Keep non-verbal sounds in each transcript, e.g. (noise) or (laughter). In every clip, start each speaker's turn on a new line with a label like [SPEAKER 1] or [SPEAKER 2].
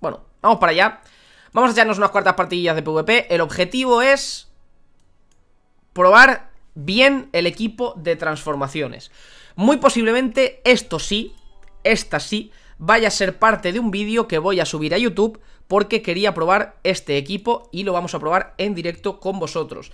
[SPEAKER 1] Bueno, vamos para allá Vamos a echarnos unas cuartas partidillas de PvP El objetivo es Probar bien el equipo de transformaciones Muy posiblemente esto sí Esta sí Vaya a ser parte de un vídeo que voy a subir a YouTube Porque quería probar este equipo Y lo vamos a probar en directo con vosotros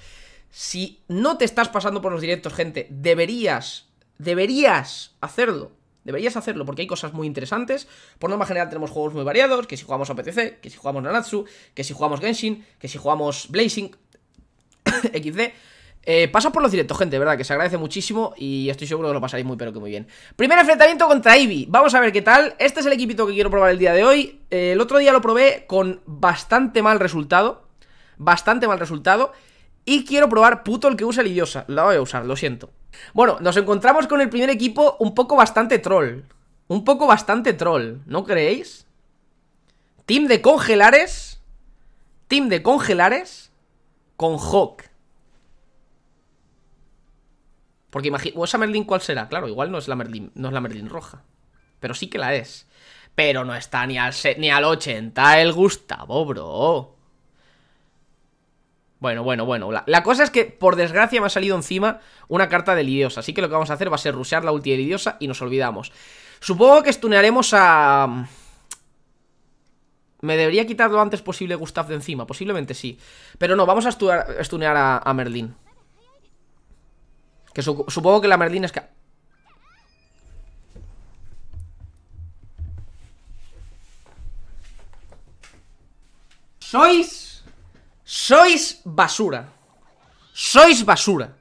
[SPEAKER 1] Si no te estás pasando por los directos, gente Deberías Deberías hacerlo Deberías hacerlo porque hay cosas muy interesantes. Por norma general tenemos juegos muy variados, que si jugamos a PTC, que si jugamos Nanatsu, que si jugamos Genshin, que si jugamos Blazing, (coughs) XD. Eh, pasa por los directos, gente, verdad, que se agradece muchísimo y estoy seguro que lo pasaréis muy pero que muy bien. Primer enfrentamiento contra Ivy, vamos a ver qué tal. Este es el equipito que quiero probar el día de hoy. Eh, el otro día lo probé con bastante mal resultado, bastante mal resultado. Y quiero probar puto el que usa el la voy a usar, lo siento. Bueno, nos encontramos con el primer equipo un poco bastante troll. Un poco bastante troll, ¿no creéis? Team de congelares. Team de congelares. Con Hawk. Porque imagino... esa Merlin cuál será? Claro, igual no es la Merlin, no es la Merlin roja. Pero sí que la es. Pero no está ni al, ni al 80 el Gustavo, bro. Bueno, bueno, bueno. La, cosa es que, por desgracia, me ha salido encima una carta de Lidiosa. Así que lo que vamos a hacer va a ser rushear la ulti de y nos olvidamos. Supongo que stunearemos a... Mm, me debería quitar lo antes posible Gustav de encima. Posiblemente sí. Pero no, vamos a stunear a, a Merlín. Que supongo que la Merlín es... que... ¿Sois? Sois basura. Sois basura.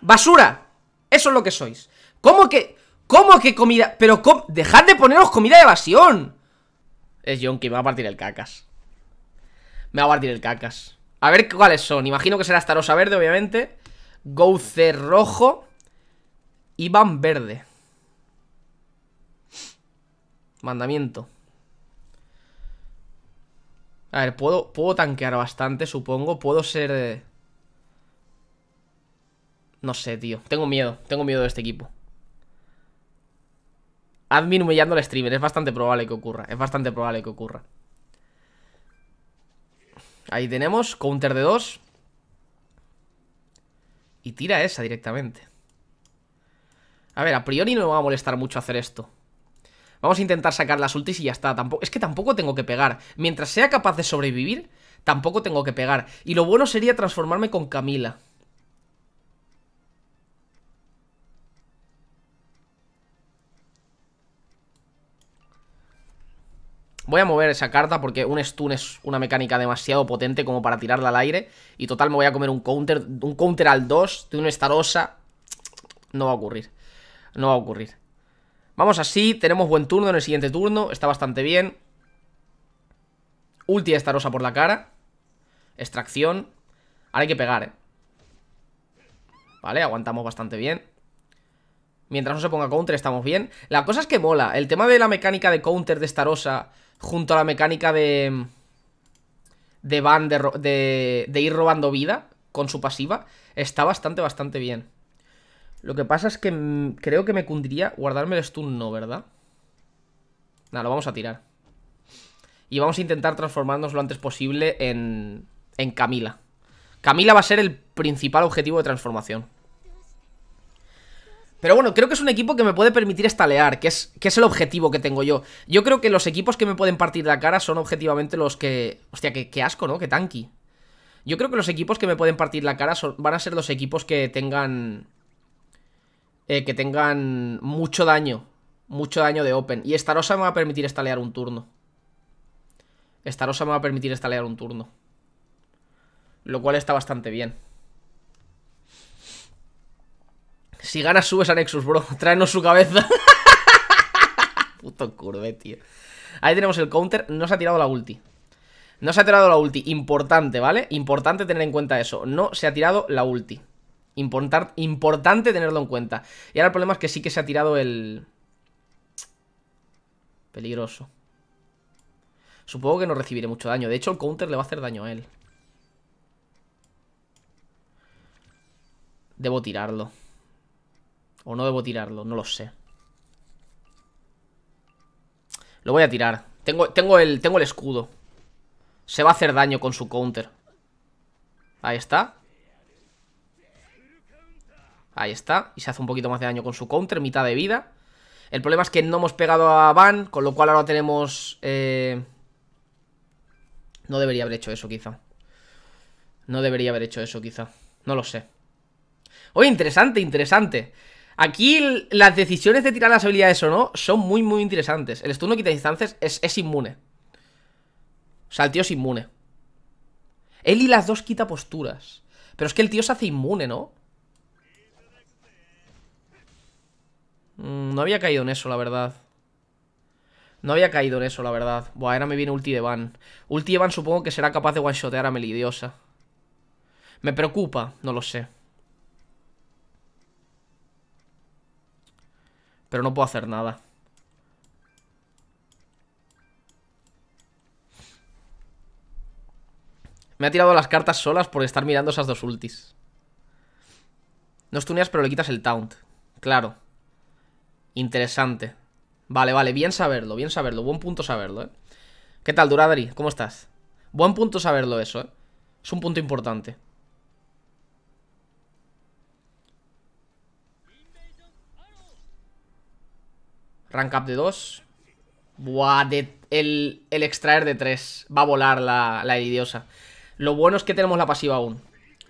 [SPEAKER 1] Basura. Eso es lo que sois. ¿Cómo que... ¿Cómo que comida? Pero dejad de poneros comida de evasión. Es Yonki, me va a partir el cacas. Me va a partir el cacas. A ver cuáles son. Imagino que será Starosa verde, obviamente. Gouce rojo. Iván verde. Mandamiento. A ver, puedo, puedo tanquear bastante, supongo. Puedo ser... Eh, no sé, tío. Tengo miedo. Tengo miedo de este equipo. Admin humillando al streamer. Es bastante probable que ocurra. Es bastante probable que ocurra. Ahí tenemos. Counter de 2. Y tira esa directamente. A ver, a priori no me va a molestar mucho hacer esto. Vamos a intentar sacar las ultis y ya está. es que tampoco tengo que pegar. Mientras sea capaz de sobrevivir, tampoco tengo que pegar. Y lo bueno sería transformarme con Camila. Voy a mover esa carta porque un stun es una mecánica demasiado potente como para tirarla al aire. Y total me voy a comer un counter, un counter al 2 de un Starosa. No va a ocurrir. No va a ocurrir. Vamos así, tenemos buen turno en el siguiente turno, está bastante bien. Ulti de Starosa por la cara. Extracción. Ahora hay que pegar, ¿eh? Vale, aguantamos bastante bien. Mientras no se ponga counter estamos bien. La cosa es que mola. El tema de la mecánica de counter de Starosa junto a la mecánica de... De van, de ir robando vida con su pasiva, está bastante, bastante bien. Lo que pasa es que mm, creo que me cundiría guardarme el stun, no, ¿verdad? Nada, lo vamos a tirar. Y vamos a intentar transformarnos lo antes posible en, en Camila. Camila va a ser el principal objetivo de transformación. Pero bueno, creo que es un equipo que me puede permitir estalear, que es, que es el objetivo que tengo yo. Yo creo que los equipos que me pueden partir la cara son objetivamente los que... Hostia, qué, asco, ¿no? Qué tanky. Yo creo que los equipos que me pueden partir la cara son, van a ser los equipos que tengan eh, que tengan mucho daño, mucho daño de open. Y Starosa me va a permitir estalear un turno. Starosa me va a permitir estalear un turno. Lo cual está bastante bien. Si ganas, subes a Nexus, bro. (laughs) Tráenos su cabeza. (laughs) Puto curve, tío. Ahí tenemos el counter. No se ha tirado la ulti. No se ha tirado la ulti. Importante, ¿vale? Importante tener en cuenta eso. No se ha tirado la ulti importante tenerlo en cuenta. Y ahora el problema es que sí que se ha tirado el... Peligroso. Supongo que no recibiré mucho daño. De hecho, el counter le va a hacer daño a él. Debo tirarlo. O no debo tirarlo, no lo sé. Lo voy a tirar. Tengo, tengo, el, tengo el escudo. Se va a hacer daño con su counter. Ahí está. Ahí está. Y se hace un poquito más de daño con su counter, mitad de vida. El problema es que no hemos pegado a Van, con lo cual ahora tenemos... Eh, no debería haber hecho eso, quizá. No debería haber hecho eso, quizá. No lo sé. Oye, interesante, interesante. Aquí las decisiones de tirar las habilidades o no son muy, muy interesantes. El no quita distancias es, es inmune. O sea, el tío es inmune. Él y las dos quita posturas. Pero es que el tío se hace inmune, ¿no? Mm, no había caído en eso, la verdad. No había caído en eso, la verdad. Buah, ahora me viene ulti de Van. Ulti de Van supongo que será capaz de one-shotear a Melidiosa. Me preocupa, no lo sé. Pero no puedo hacer nada. Me ha tirado las cartas solas por estar mirando esas dos ultis. No estuneas, pero le quitas el taunt. Claro. Interesante. Vale, vale, bien saberlo, bien saberlo. Buen punto saberlo, ¿eh? ¿Qué tal, Duradri? ¿Cómo estás? Buen punto saberlo eso, ¿eh? Es un punto importante. Rank up de 2. Buah, el, extraer de 3. Va a volar la, heridiosa Lo bueno es que tenemos la pasiva aún.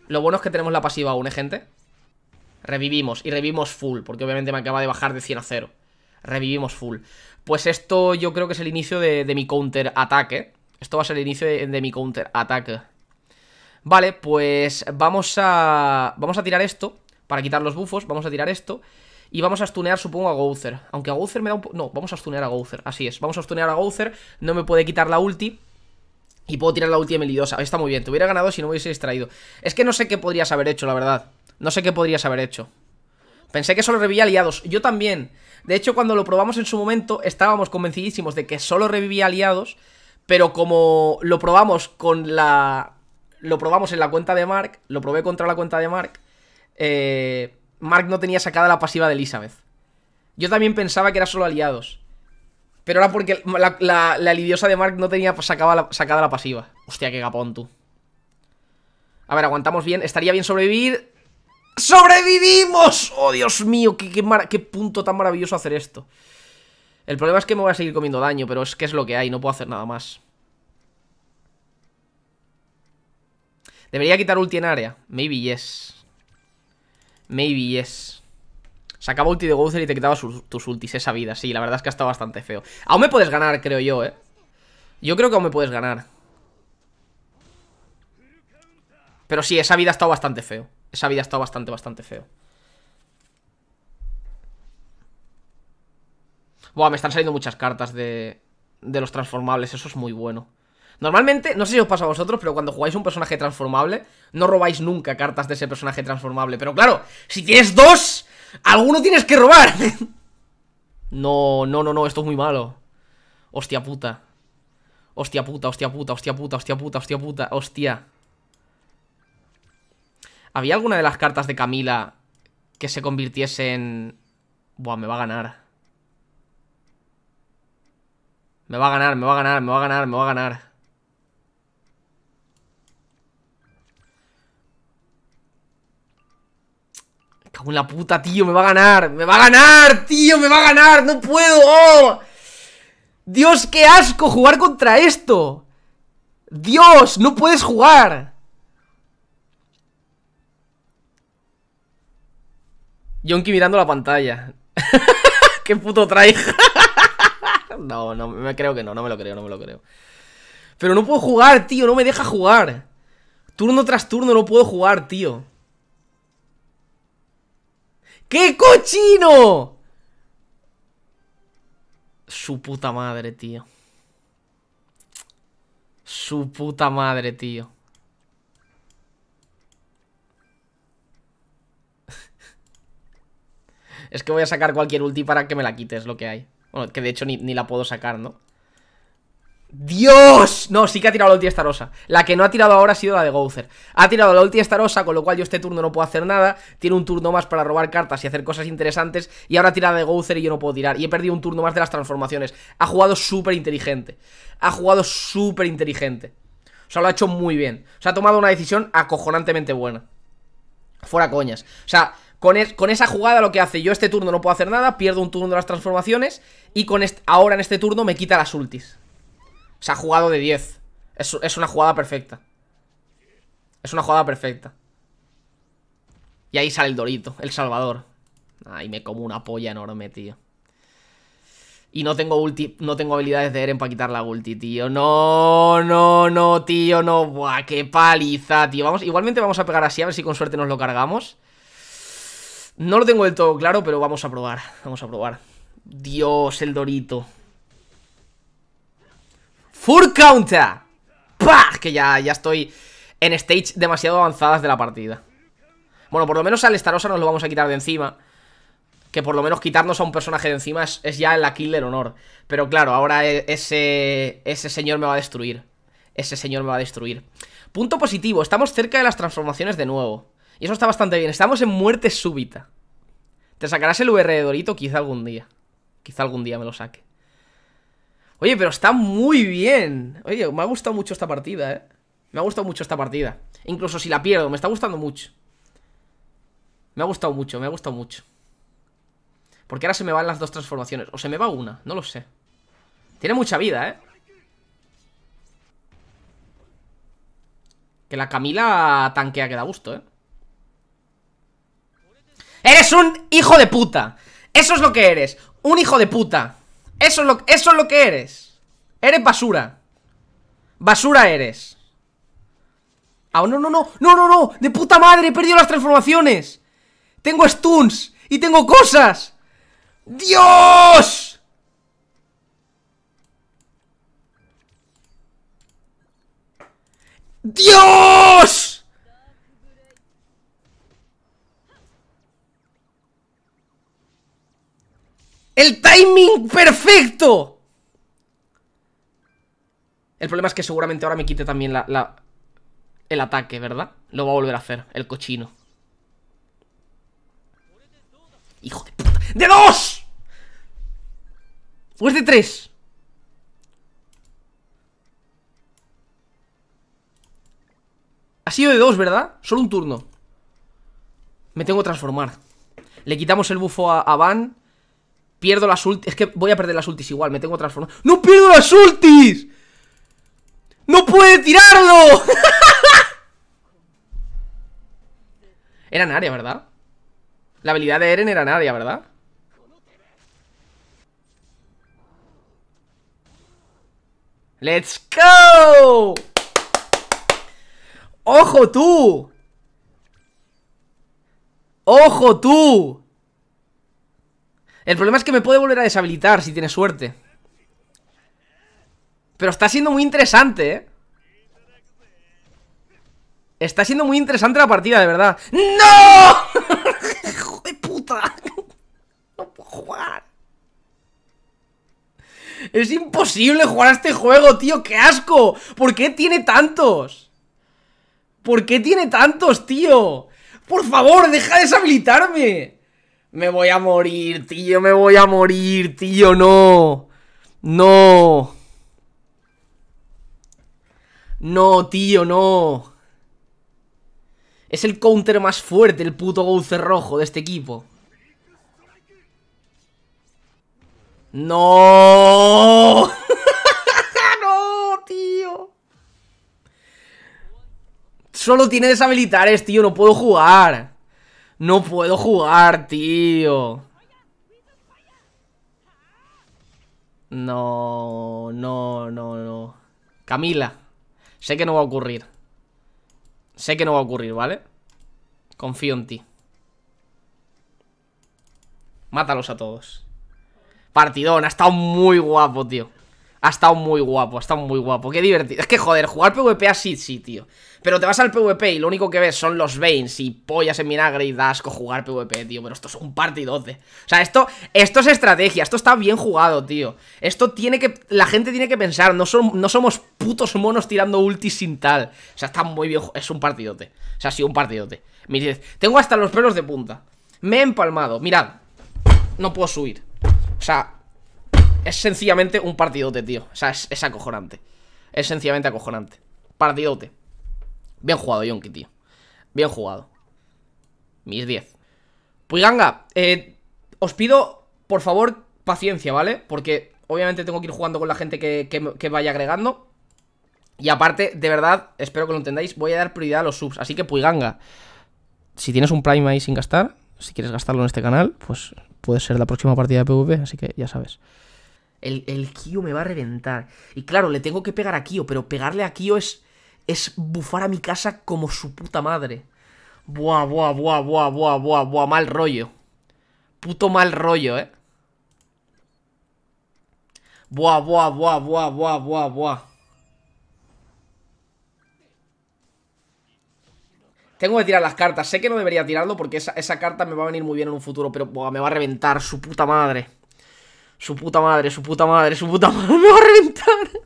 [SPEAKER 1] Lo bueno es que tenemos la pasiva aún, ¿eh, gente? Revivimos, y revivimos full, porque obviamente me acaba de bajar de 100 a 0. Revivimos full. Pues esto yo creo que es el inicio de, mi counter ataque. Esto va a ser el inicio de, mi counter ataque. Vale, pues vamos a... Vamos a tirar esto para quitar los bufos. Vamos a tirar esto. Y vamos a stunear, supongo, a Gouther. Aunque a Gouther me da un No, vamos a stunear a Gouther. Así es. Vamos a stunear a Gouther. No me puede quitar la ulti. Y puedo tirar la ulti de Está muy bien. Te hubiera ganado si no me hubiese distraído. Es que no sé qué podrías haber hecho, la verdad. No sé qué podrías haber hecho. Pensé que solo revivía aliados. Yo también. De hecho, cuando lo probamos en su momento, estábamos convencidísimos de que solo revivía aliados. Pero como lo probamos con la. Lo probamos en la cuenta de Mark. Lo probé contra la cuenta de Mark. Eh, Mark no tenía sacada la pasiva de Elizabeth. Yo también pensaba que era solo aliados. Pero era porque la, lidiosa de Mark no tenía sacada la, sacada la pasiva. Hostia, qué gapón tú. A ver, aguantamos bien. Estaría bien sobrevivir. ¡Sobrevivimos! ¡Oh, Dios mío! Qué, punto tan maravilloso hacer esto! El problema es que me voy a seguir comiendo daño, pero es que es lo que hay, no puedo hacer nada más. Debería quitar ulti en área. Maybe yes. Maybe yes. Sacaba ulti de Gouther y te quitaba tus ultis esa vida. Sí, la verdad es que ha estado bastante feo. Aún me puedes ganar, creo yo, ¿eh? Yo creo que aún me puedes ganar. Pero sí, esa vida ha estado bastante feo vida ha estado bastante, bastante feo. Buah, me están saliendo muchas cartas de, de los transformables, eso es muy bueno. Normalmente, no sé si os pasa a vosotros, pero cuando jugáis un personaje transformable, no robáis nunca cartas de ese personaje transformable. Pero claro, si tienes dos, alguno tienes que robar. (laughs) no, no, no, no, esto es muy malo. Hostia puta. Hostia puta, hostia puta, hostia puta, hostia puta, hostia puta, hostia puta, hostia. ¿Había alguna de las cartas de Camila que se convirtiese en... Buah, me va a ganar. Me va a ganar, me va a ganar, me va a ganar, me va a ganar. Cago en la puta, tío, me va a ganar. Me va a ganar, tío, me va a ganar. No puedo. Oh. Dios, qué asco jugar contra esto. Dios, no puedes jugar. Yonki mirando la pantalla. (laughs) ¡Qué puto trae! (laughs) no, no, me creo que no, no me lo creo, no me lo creo. Pero no puedo jugar, tío, no me deja jugar. Turno tras turno no puedo jugar, tío. ¡Qué cochino! Su puta madre, tío. Su puta madre, tío. Es que voy a sacar cualquier ulti para que me la quites, lo que hay. Bueno, que de hecho ni, la puedo sacar, ¿no? ¡Dios! No, sí que ha tirado la ulti esta La que no ha tirado ahora ha sido la de Gouther Ha tirado la ulti esta con lo cual yo este turno no puedo hacer nada Tiene un turno más para robar cartas y hacer cosas interesantes Y ahora tirado la de Gouther y yo no puedo tirar Y he perdido un turno más de las transformaciones Ha jugado súper inteligente Ha jugado súper inteligente O sea, lo ha hecho muy bien O sea, ha tomado una decisión acojonantemente buena Fuera coñas O sea, e-, con, esa jugada lo que hace, yo este turno no puedo hacer nada, pierdo un turno de las transformaciones y con ahora en este turno me quita las ultis. Se ha jugado de 10. Es, una jugada perfecta. Es una jugada perfecta. Y ahí sale el Dorito, el Salvador. Ahí me como una polla enorme, tío. Y no tengo ulti, no tengo habilidades de Eren para quitar la ulti, tío. No, no, no, tío, no. Buah, qué paliza, tío. Vamos, igualmente vamos a pegar así, a ver si con suerte nos lo cargamos. No lo tengo del todo claro, pero vamos a probar. Vamos a probar. Dios, el Dorito. Full counter. ¡Pah! Que ya, ya estoy en stage demasiado avanzadas de la partida. Bueno, por lo menos al Starosa nos lo vamos a quitar de encima. Que por lo menos quitarnos a un personaje de encima es, ya ya la killer honor. Pero claro, ahora e, ese, ese señor me va a destruir. Ese señor me va a destruir. Punto positivo, estamos cerca de las transformaciones de nuevo. Y eso está bastante bien. Estamos en muerte súbita. Te sacarás el VR de Dorito quizá algún día. Quizá algún día me lo saque. Oye, pero está muy bien. Oye, me ha gustado mucho esta partida, ¿eh? Me ha gustado mucho esta partida. Incluso si la pierdo, me está gustando mucho. Me ha gustado mucho, me ha gustado mucho. Porque ahora se me van las dos transformaciones. O se me va una, no lo sé. Tiene mucha vida, ¿eh? Que la Camila tanquea que da gusto, ¿eh? Eres un hijo de puta. Eso es lo que eres. Un hijo de puta. Eso es lo, eso es lo que eres. Eres basura. Basura eres. Ah, no, no, no. No, no, no. De puta madre, he perdido las transformaciones. Tengo stuns y tengo cosas. ¡Dios! ¡Dios! El timing perfecto. El problema es que seguramente ahora me quite también la, el ataque, ¿verdad? Lo va a volver a hacer, el cochino. Hijo de puta. ¡De dos! ¿O de tres? Ha sido de dos, ¿verdad? Solo un turno. Me tengo que transformar. Le quitamos el bufo a, a Van. Pierdo las ultis. Es que voy a perder las ultis igual, me tengo transformado. ¡No pierdo las ultis! ¡No puede tirarlo! (laughs) era en ¿verdad? La habilidad de Eren era Naria, ¿verdad? ¡Let's go! ¡Ojo tú! ¡Ojo tú! El problema es que me puede volver a deshabilitar si tiene suerte. Pero está siendo muy interesante, ¿eh? Está siendo muy interesante la partida, de verdad. ¡No! (laughs) ¡Hijo de puta! No puedo jugar. Es imposible jugar a este juego, tío. ¡Qué asco! ¿Por qué tiene tantos? ¿Por qué tiene tantos, tío? Por favor, deja de deshabilitarme. Me voy a morir, tío, me voy a morir, tío, no. No. No, tío, no. Es el counter más fuerte, el puto goce rojo de este equipo. No. (laughs) no, tío. Solo tiene deshabilitares, tío, no puedo jugar. No puedo jugar, tío. No, no, no, no. Camila. Sé que no va a ocurrir. Sé que no va a ocurrir, ¿vale? Confío en ti. Mátalos a todos. Partidón, ha estado muy guapo, tío. Ha estado muy guapo, ha estado muy guapo. Qué divertido. Es que, joder, jugar PvP así, sí, tío. Pero te vas al PvP y lo único que ves son los veins y pollas en vinagre y da jugar PvP, tío. Pero esto es un partidote. O sea, esto, esto es estrategia. Esto está bien jugado, tío. Esto tiene que... La gente tiene que pensar. No, son, no somos putos monos tirando ultis sin tal. O sea, está muy bien... Es un partidote. O sea, ha sido un partidote. tengo hasta los pelos de punta. Me he empalmado. Mirad. No puedo subir. O sea, es sencillamente un partidote, tío. O sea, es, acojonante. Es sencillamente acojonante. Partidote. Bien jugado, Yonki, tío. Bien jugado. Mis 10. Puiganga, pues, eh, os pido, por favor, paciencia, ¿vale? Porque obviamente tengo que ir jugando con la gente que, que vaya agregando. Y aparte, de verdad, espero que lo entendáis, voy a dar prioridad a los subs. Así que Puiganga, pues, si tienes un Prime ahí sin gastar, si quieres gastarlo en este canal, pues puede ser la próxima partida de PvP, así que ya sabes. El, el Kyo me va a reventar. Y claro, le tengo que pegar a Kyo, pero pegarle a Kyo es, es bufar a mi casa como su puta madre. Buah, buah, buah, buah, buah, buah, buah, mal rollo. Puto mal rollo, eh. Buah, buah, buah, buah, buah, buah, buah. Tengo que tirar las cartas. Sé que no debería tirarlo porque esa, esa carta me va a venir muy bien en un futuro, pero buah, me va a reventar su puta madre. Su puta madre, su puta madre, su puta (laughs) madre. Me va a reventar.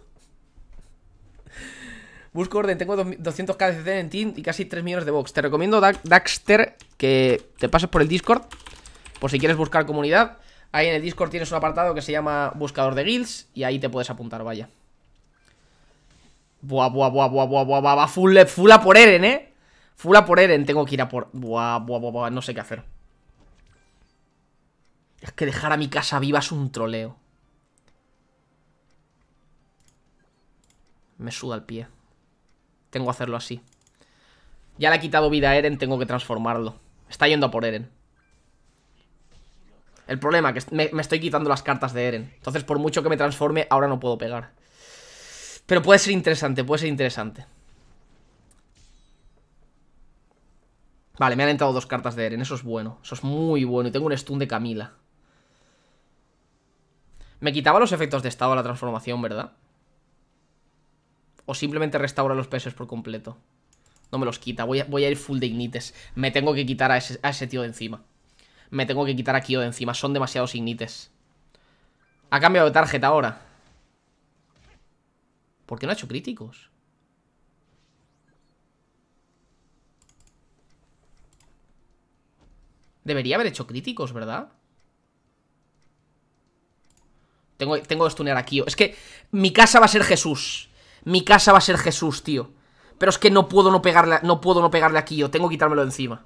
[SPEAKER 1] Busco orden, tengo 200k de CC en Team y casi 3 millones de box. Te recomiendo, Daxter, que te pases por el Discord. Por si quieres buscar comunidad. Ahí en el Discord tienes un apartado que se llama Buscador de Guilds. Y ahí te puedes apuntar, vaya. Buah, buah, buah, buah, buah, buah, buah. Full, full a por Eren, eh. Full por Eren. Tengo que ir a por. Buah, buah, buah, buah. No sé qué hacer. Es que dejar a mi casa viva es un troleo. Me suda el pie. Tengo que hacerlo así. Ya le ha quitado vida a Eren, tengo que transformarlo. Está yendo a por Eren. El problema, es que me, me, estoy quitando las cartas de Eren. Entonces, por mucho que me transforme, ahora no puedo pegar. Pero puede ser interesante, puede ser interesante. Vale, me han entrado dos cartas de Eren. Eso es bueno. Eso es muy bueno. Y tengo un stun de Camila. Me quitaba los efectos de estado a la transformación, ¿verdad? O simplemente restaura los pesos por completo. No me los quita, voy a, a ir full de ignites. Me tengo que quitar a ese, tío de encima. Me tengo que quitar a Kyo de encima, son demasiados ignites. Ha cambiado de tarjeta ahora. ¿Por qué no ha hecho críticos? Debería haber hecho críticos, ¿verdad? Tengo, tengo que stunear aquí. Es que mi casa va a ser Jesús. Mi casa va a ser Jesús, tío. Pero es que no puedo no pegarle, no puedo no pegarle aquí yo. Tengo que quitármelo encima.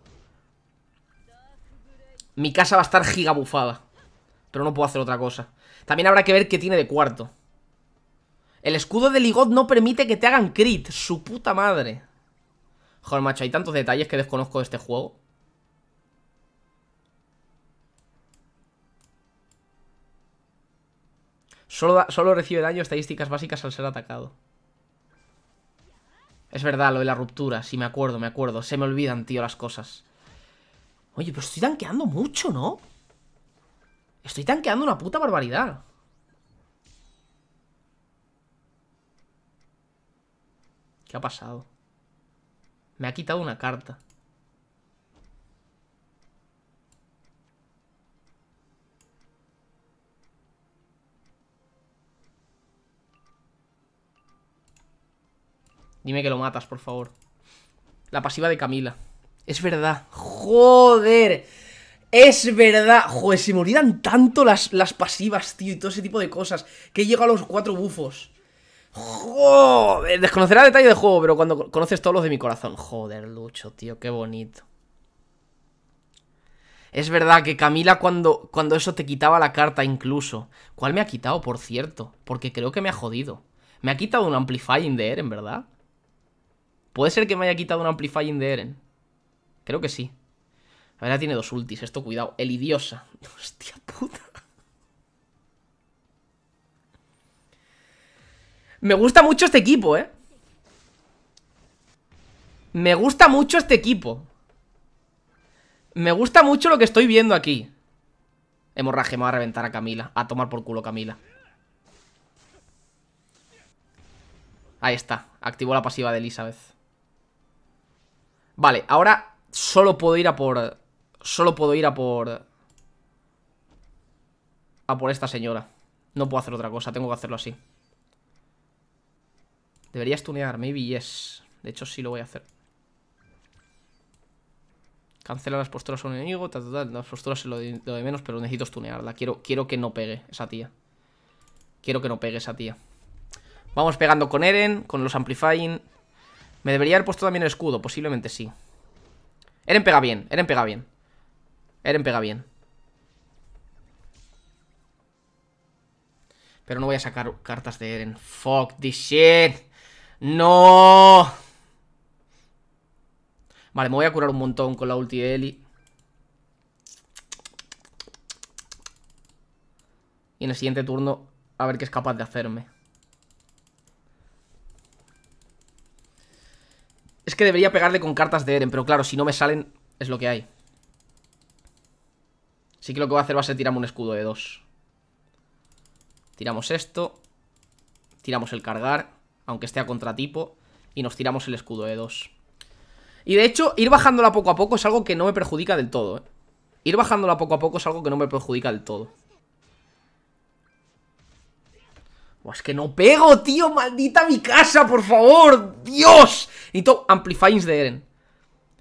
[SPEAKER 1] Mi casa va a estar gigabufada. Pero no puedo hacer otra cosa. También habrá que ver qué tiene de cuarto. El escudo de Ligot no permite que te hagan crit. Su puta madre. Joder, macho, hay tantos detalles que desconozco de este juego. Solo, recibe daño estadísticas básicas al ser atacado. Es verdad, lo de la ruptura. Sí, me acuerdo, me acuerdo. Se me olvidan, tío, las cosas. Oye, pero estoy tanqueando mucho, ¿no? Estoy tanqueando una puta barbaridad. ¿Qué ha pasado? Me ha quitado una carta. Dime que lo matas, por favor. La pasiva de Camila. Es verdad. ¡Joder! Es verdad. Joder, se me olvidan tanto las, las pasivas, tío, y todo ese tipo de cosas. Que he llegado a los cuatro bufos. Joder, desconocerá detalle de juego, pero cuando conoces todos los de mi corazón. Joder, Lucho, tío, qué bonito. Es verdad que Camila cuando, cuando eso te quitaba la carta incluso. ¿Cuál me ha quitado, por cierto? Porque creo que me ha jodido. Me ha quitado un amplifying de Eren, ¿verdad? ¿Puede ser que me haya quitado un Amplifying de Eren? Creo que sí. A ver, tiene dos ultis, esto cuidado. El idiosa. (laughs) Hostia puta. Me gusta mucho este equipo, ¿eh? Me gusta mucho este equipo. Me gusta mucho lo que estoy viendo aquí. Hemorragia, me a reventar a Camila. A tomar por culo Camila. Ahí está. Activó la pasiva de Elizabeth. Vale, ahora solo puedo ir a por... Solo puedo ir a por... A por esta señora. No puedo hacer otra cosa, tengo que hacerlo así. Debería stunear, maybe yes. De hecho, sí lo voy a hacer. Cancela las posturas a un enemigo, Las posturas es lo de, menos, pero necesito stunearla. Quiero, quiero que no pegue esa tía. Quiero que no pegue esa tía. Vamos pegando con Eren, con los Amplifying. Me debería haber puesto también el escudo, posiblemente sí Eren pega bien, Eren pega bien Eren pega bien Pero no voy a sacar cartas de Eren Fuck this shit No Vale, me voy a curar un montón con la ulti de Eli Y en el siguiente turno A ver qué es capaz de hacerme que debería pegarle con cartas de Eren, pero claro, si no me salen, es lo que hay. Así que lo que voy a hacer va a ser tirarme un escudo de dos. Tiramos esto. Tiramos el cargar, aunque esté a contratipo. Y nos tiramos el escudo de dos. Y de hecho, ir bajándola poco a poco es algo que no me perjudica del todo. ¿eh? Ir bajándola poco a poco es algo que no me perjudica del todo. es que no pego, tío, maldita mi casa, por favor, Dios. Necesito amplifyings de Eren.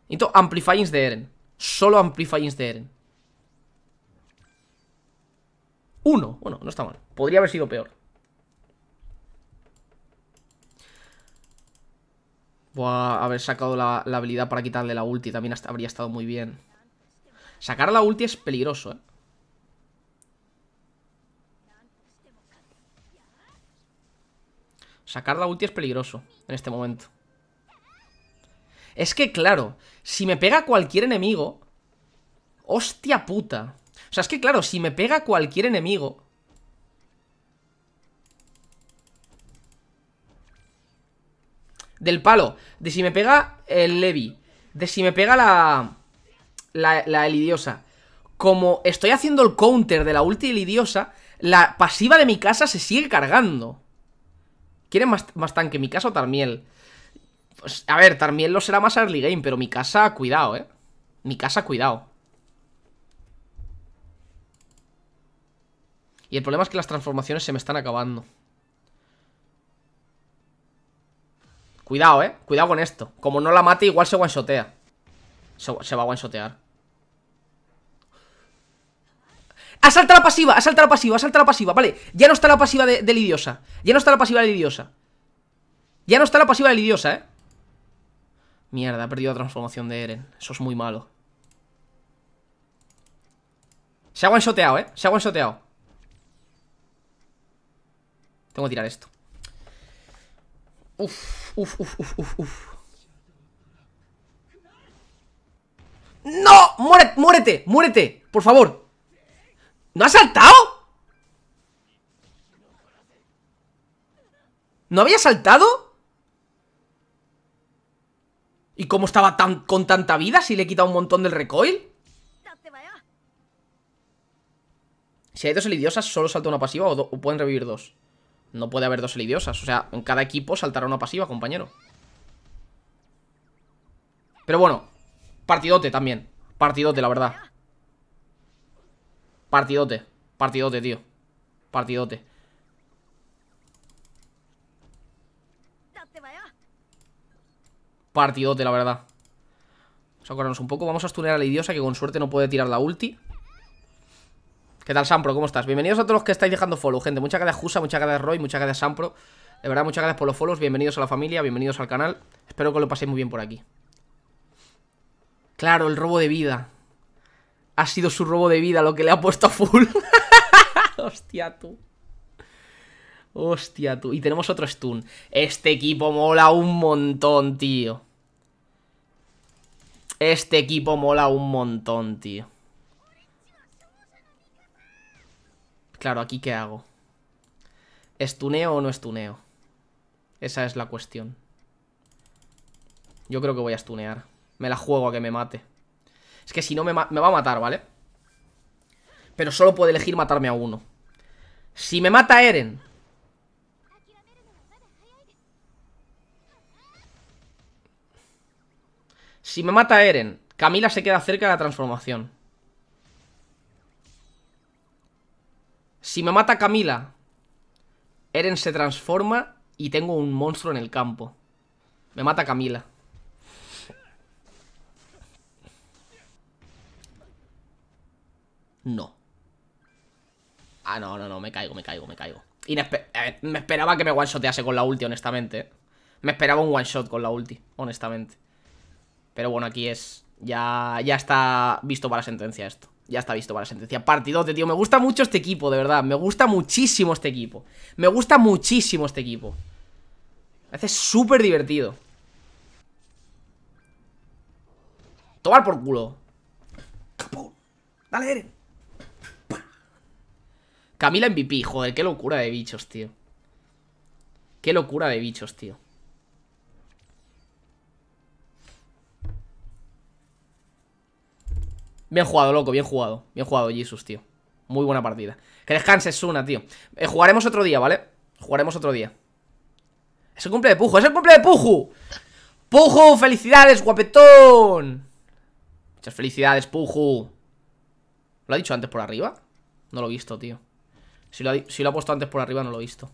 [SPEAKER 1] Necesito amplifyings de Eren. Solo amplifyings de Eren. Uno, bueno, no está mal. Podría haber sido peor. Buah, haber sacado la, habilidad para quitarle la ulti también habría estado muy bien. Sacar la ulti es peligroso, eh. Sacar la ulti es peligroso en este momento. Es que, claro, si me pega cualquier enemigo... ¡Hostia puta! O sea, es que, claro, si me pega cualquier enemigo... Del palo. De si me pega el Levi. De si me pega la... La, la Elidiosa. Como estoy haciendo el counter de la ulti Elidiosa, la pasiva de mi casa se sigue cargando. Quieren más, más tanque, mi casa o Tarmiel. Pues, a ver, Tarmiel lo será más early game, pero mi casa, cuidado, eh. Mi casa, cuidado. Y el problema es que las transformaciones se me están acabando. Cuidado, eh. Cuidado con esto. Como no la mate, igual se one Se, va a one Asalta la pasiva, asalta la pasiva, asalta la pasiva Vale, ya no está la pasiva de, de Lidiosa Ya no está la pasiva de Lidiosa Ya no está la pasiva de Lidiosa, eh Mierda, ha perdido la transformación de Eren Eso es muy malo Se ha one eh Se ha one Tengo que tirar esto Uf, uf, uf, uf, uf, uf ¡No! ¡Muérete! ¡Muérete! ¡Muérete! Por favor ¿No ha saltado? ¿No había saltado? ¿Y cómo estaba tan, con tanta vida si le he quitado un montón del recoil? Si hay dos elidiosas, solo salta una pasiva o, o pueden revivir dos. No puede haber dos elidiosas. O sea, en cada equipo saltará una pasiva, compañero. Pero bueno, partidote también. Partidote, la verdad. Partidote. Partidote, tío. Partidote. Partidote, la verdad. Vamos a un poco. Vamos a estunear a la idiosa que con suerte no puede tirar la ulti. ¿Qué tal, Sampro? ¿Cómo estás? Bienvenidos a todos los que estáis dejando follow, gente. Muchas gracias, Jusa. Muchas gracias, Roy. Muchas gracias, Sampro. De verdad, muchas gracias por los follows. Bienvenidos a la familia. Bienvenidos al canal. Espero que lo paséis muy bien por aquí. Claro, el robo de vida ha sido su robo de vida lo que le ha puesto a full. (laughs) Hostia, tú. Hostia, tú. Y tenemos otro stun. Este equipo mola un montón, tío. Este equipo mola un montón, tío. Claro, ¿aquí qué hago? ¿Estuneo o no estuneo? Esa es la cuestión. Yo creo que voy a stunear. Me la juego a que me mate. Es que si no me, va a matar, ¿vale? Pero solo puede elegir matarme a uno Si me mata Eren Si me mata Eren Camila se queda cerca de la transformación Si me mata Camila Eren se transforma y tengo un monstruo en el campo Me mata Camila No. Ah, no, no, no, me caigo, me caigo, me caigo. me esperaba que me one-shotease con la ulti, honestamente. Me esperaba un one-shot con la ulti, honestamente. Pero bueno, aquí es... Ya, ya está visto para sentencia esto. Ya está visto para la sentencia. Partidote, tío. Me gusta mucho este equipo, de verdad. Me gusta muchísimo este equipo. Me gusta muchísimo este equipo. Me hace súper divertido. Tomar por culo. Dale, Eren. Camila MVP, joder, qué locura de bichos, tío. Qué locura de bichos, tío. Bien jugado, loco, bien jugado. Bien jugado, Jesus, tío. Muy buena partida. Que descanses una, tío. Eh, jugaremos otro día, ¿vale? Jugaremos otro día. Es el cumple de Pujo, es el cumple de Pujo Pujo, felicidades, guapetón. Muchas felicidades, Pujo ¿Lo ha dicho antes por arriba? No lo he visto, tío. Si lo, ha, puesto antes por arriba no lo he visto.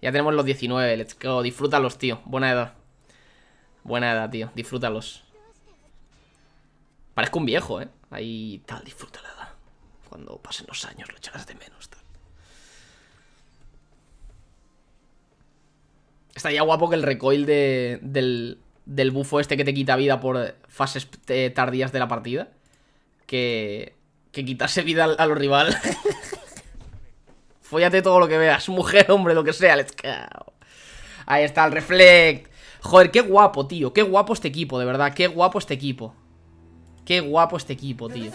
[SPEAKER 1] Ya tenemos los 19, let's go. Disfrútalos, tío. Buena edad. Buena edad, tío. Disfrútalos. Parezco un viejo, ¿eh? Ahí tal, disfruta la edad. Cuando pasen los años lo echarás de menos, Está ya guapo que el recoil de, del, del bufo este que te quita vida por fases eh, tardías de la partida. Que, que quitase vida al los rival. (laughs) Fóllate todo lo que veas, mujer, hombre, lo que sea, let's Ahí está el reflect. Joder, qué guapo, tío. Qué guapo este equipo, de verdad. Qué guapo este equipo. Qué guapo este equipo, tío.